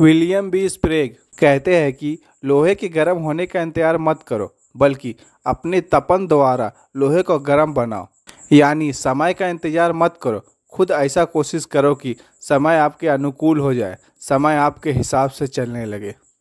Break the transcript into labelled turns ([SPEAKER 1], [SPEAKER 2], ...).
[SPEAKER 1] William B Sprague कहते हैं कि लोहे के गर्म होने का इंतजार मत करो बल्कि अपने तपन द्वारा लोहे को गर्म बनाओ यानी समय का इंतजार मत करो खुद ऐसा कोशिश करो कि समय आपके अनुकूल हो जाए समय आपके हिसाब से चलने लगे